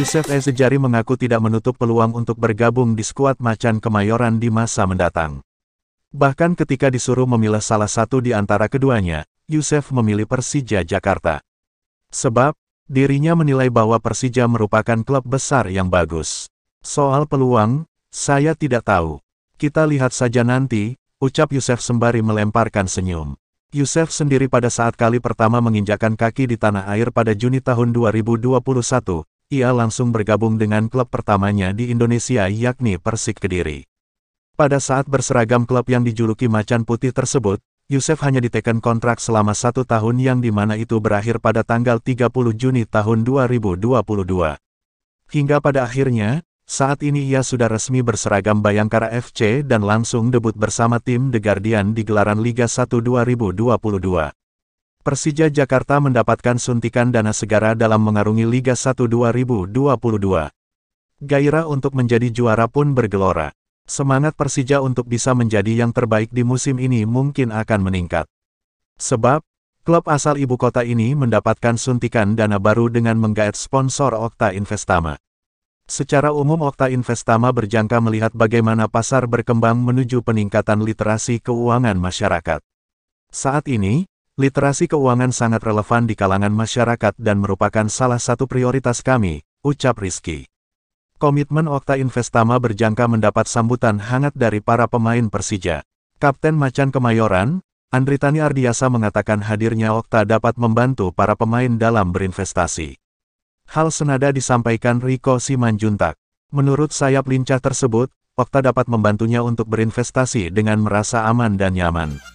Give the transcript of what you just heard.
Yusef Ezejari mengaku tidak menutup peluang untuk bergabung di skuad Macan Kemayoran di masa mendatang. Bahkan ketika disuruh memilih salah satu di antara keduanya, Yusef memilih Persija Jakarta. Sebab, dirinya menilai bahwa Persija merupakan klub besar yang bagus. Soal peluang, saya tidak tahu. Kita lihat saja nanti, ucap Yusef sembari melemparkan senyum. Yusef sendiri pada saat kali pertama menginjakan kaki di tanah air pada Juni tahun 2021, ia langsung bergabung dengan klub pertamanya di Indonesia yakni Persik Kediri. Pada saat berseragam klub yang dijuluki Macan Putih tersebut, Yusef hanya diteken kontrak selama satu tahun yang dimana itu berakhir pada tanggal 30 Juni tahun 2022. Hingga pada akhirnya, saat ini ia sudah resmi berseragam Bayangkara FC dan langsung debut bersama tim The Guardian di gelaran Liga 1 2022. Persija Jakarta mendapatkan suntikan dana segara dalam mengarungi Liga 1 2022. Gairah untuk menjadi juara pun bergelora. Semangat Persija untuk bisa menjadi yang terbaik di musim ini mungkin akan meningkat. Sebab, klub asal ibu kota ini mendapatkan suntikan dana baru dengan menggaet sponsor Okta Investama. Secara umum Okta Investama berjangka melihat bagaimana pasar berkembang menuju peningkatan literasi keuangan masyarakat. Saat ini, Literasi keuangan sangat relevan di kalangan masyarakat dan merupakan salah satu prioritas kami, ucap Rizky. Komitmen Okta Investama berjangka mendapat sambutan hangat dari para pemain Persija. Kapten Macan Kemayoran, Andritani Ardiasa mengatakan hadirnya Okta dapat membantu para pemain dalam berinvestasi. Hal senada disampaikan Riko Simanjuntak. Menurut sayap lincah tersebut, Okta dapat membantunya untuk berinvestasi dengan merasa aman dan nyaman.